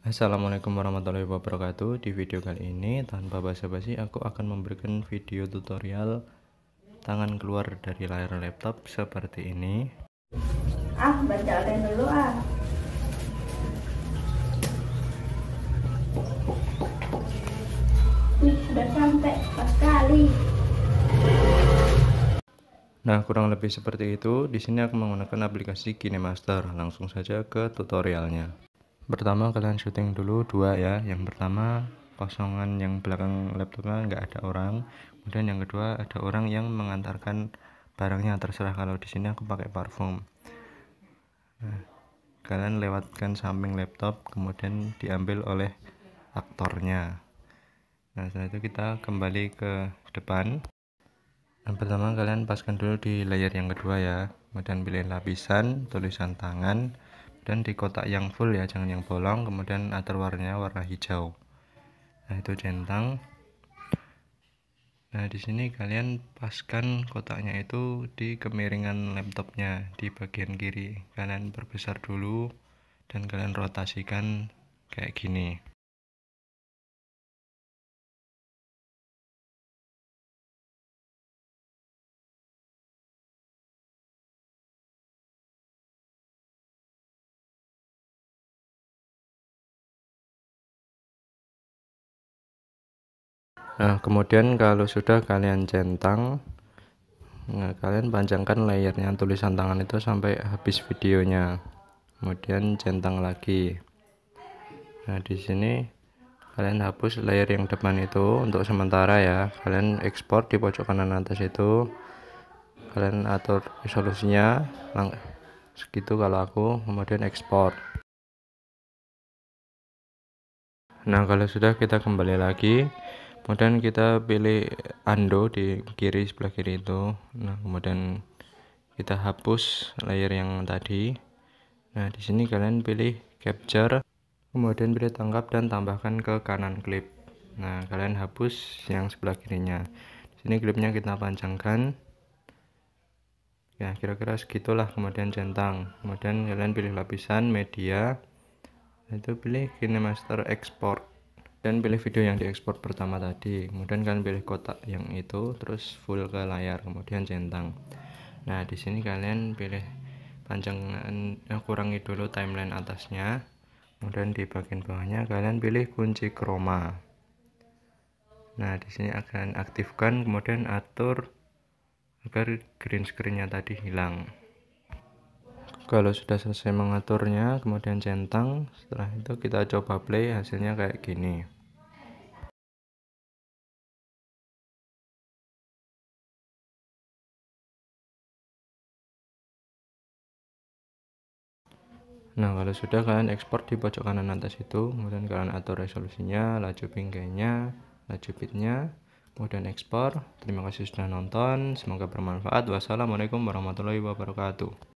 Assalamualaikum warahmatullahi wabarakatuh Di video kali ini tanpa basa-basi aku akan memberikan video tutorial Tangan keluar dari layar laptop seperti ini Ah baca yang dulu ah sudah sampai pas kali Nah, kurang lebih seperti itu. Di sini aku menggunakan aplikasi KineMaster. Langsung saja ke tutorialnya pertama kalian syuting dulu dua ya yang pertama kosongan yang belakang laptopnya nggak ada orang kemudian yang kedua ada orang yang mengantarkan barangnya terserah kalau di sini aku pakai parfum nah, kalian lewatkan samping laptop kemudian diambil oleh aktornya nah setelah itu kita kembali ke depan yang pertama kalian paskan dulu di layar yang kedua ya kemudian pilih lapisan tulisan tangan dan di kotak yang full ya jangan yang bolong kemudian atur warnanya warna hijau nah itu centang nah di sini kalian paskan kotaknya itu di kemiringan laptopnya di bagian kiri kalian perbesar dulu dan kalian rotasikan kayak gini nah, kemudian kalau sudah kalian centang nah, kalian panjangkan layarnya tulisan tangan itu sampai habis videonya kemudian centang lagi nah di sini kalian hapus layer yang depan itu untuk sementara ya kalian ekspor di pojok kanan atas itu kalian atur resolusinya segitu kalau aku kemudian ekspor nah kalau sudah kita kembali lagi kemudian kita pilih undo di kiri sebelah kiri itu nah kemudian kita hapus layer yang tadi nah di sini kalian pilih capture kemudian pilih tangkap dan tambahkan ke kanan klip nah kalian hapus yang sebelah kirinya di sini klipnya kita panjangkan ya kira-kira segitulah kemudian centang kemudian kalian pilih lapisan media nah, itu pilih KineMaster Export dan pilih video yang diekspor pertama tadi kemudian kalian pilih kotak yang itu terus full ke layar kemudian centang nah di sini kalian pilih panjangan eh, kurangi dulu timeline atasnya kemudian di bagian bawahnya kalian pilih kunci chroma nah di sini akan aktifkan kemudian atur agar green screennya tadi hilang kalau sudah selesai mengaturnya kemudian centang setelah itu kita coba play hasilnya kayak gini Nah, kalau sudah kalian ekspor di pojok kanan atas itu, kemudian kalian atur resolusinya, laju pinggainya, laju bitnya, kemudian ekspor. Terima kasih sudah nonton, semoga bermanfaat. Wassalamualaikum warahmatullahi wabarakatuh.